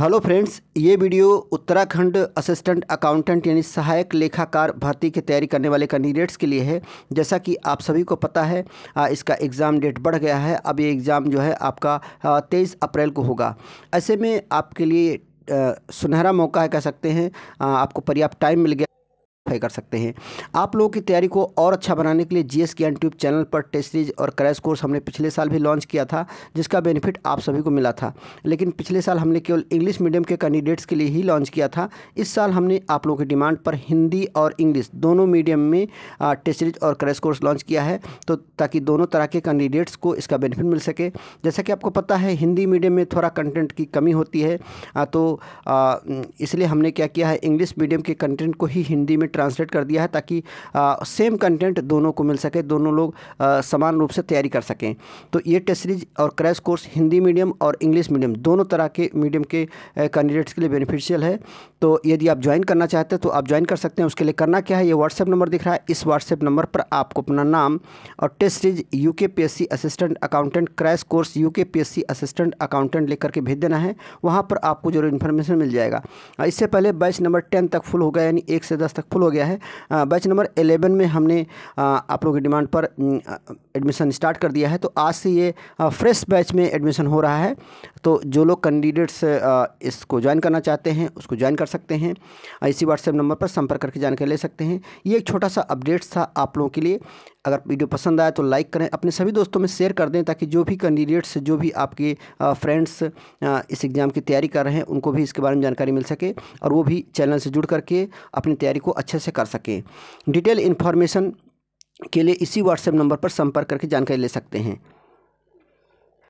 hello friends ये video Uttarakhand assistant accountant यानी सहायक लेखाकार भर्ती की तैयारी करने वाले कैंडिडेट्स के लिए है जैसा कि आप सभी को पता है इसका एग्ज़ाम डेट बढ़ गया है अब ये एग्ज़ाम जो है आपका तेईस अप्रैल को होगा ऐसे में आपके लिए सुनहरा मौका है कह सकते हैं आपको पर्याप्त टाइम मिल गया कर सकते हैं आप लोगों की तैयारी को और अच्छा बनाने के लिए जीएस ज्ञान ट्यूब चैनल पर टेस्ट सीरीज और क्रैश कोर्स हमने पिछले साल भी लॉन्च किया था जिसका बेनिफिट आप सभी को मिला था लेकिन पिछले साल हमने केवल इंग्लिश मीडियम के कैंडिडेट्स के लिए ही लॉन्च किया था इस साल हमने आप लोगों की डिमांड पर हिंदी और इंग्लिश दोनों मीडियम में टेस्ट सीरीज और क्रैश कोर्स लॉन्च किया है तो ताकि दोनों तरह के कैंडिडेट्स को इसका बेनिफिट मिल सके जैसा कि आपको पता है हिंदी मीडियम में थोड़ा कंटेंट की कमी होती है तो इसलिए हमने क्या किया है इंग्लिश मीडियम के कंटेंट को ही हिंदी में ट्रांसलेट कर दिया है ताकि सेम कंटेंट दोनों को मिल सके दोनों लोग समान रूप से तैयारी कर सकें तो ये टेस्ट सीरीज और क्रैश कोर्स हिंदी मीडियम और इंग्लिश मीडियम दोनों तरह के मीडियम के कैंडिडेट्स के लिए बेनिफिशियल है तो यदि आप ज्वाइन करना चाहते हैं तो आप ज्वाइन कर सकते हैं उसके लिए करना क्या है ये व्हाट्सएप नंबर दिख रहा है इस व्हाट्सएप नंबर पर आपको अपना नाम और test series U K P S C assistant accountant crash course U K P S C assistant accountant लिख करके भेज देना है वहाँ पर आपको जरूर इन्फॉर्मेशन मिल जाएगा इससे पहले बैच नंबर टेन तक फुल हो गया यानी एक से दस तक फुल फुल हो गया है बैच नंबर एलेवन में हमने आप लोगों की डिमांड पर एडमिशन स्टार्ट कर दिया है तो आज से ये फ्रेश बैच में एडमिशन हो रहा है तो जो लोग कैंडिडेट्स इसको ज्वाइन करना चाहते हैं उसको ज्वाइन कर सकते हैं इसी व्हाट्सएप नंबर पर संपर्क करके जानकारी ले सकते हैं ये एक छोटा सा अपडेट्स था आप लोगों के लिए अगर वीडियो पसंद आए तो लाइक करें अपने सभी दोस्तों में शेयर कर दें ताकि जो भी कैंडिडेट्स जो भी आपके फ्रेंड्स इस एग्ज़ाम की तैयारी कर रहे हैं उनको भी इसके बारे में जानकारी मिल सके और वो भी चैनल से जुड़ करके अपनी तैयारी को अच्छा अच्छे से कर सकें डिटेल इन्फॉर्मेशन के लिए इसी व्हाट्सएप नंबर पर संपर्क करके जानकारी ले सकते हैं